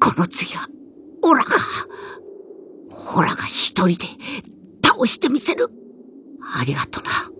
この次は、オラが、オラが一人で倒してみせる。ありがとな。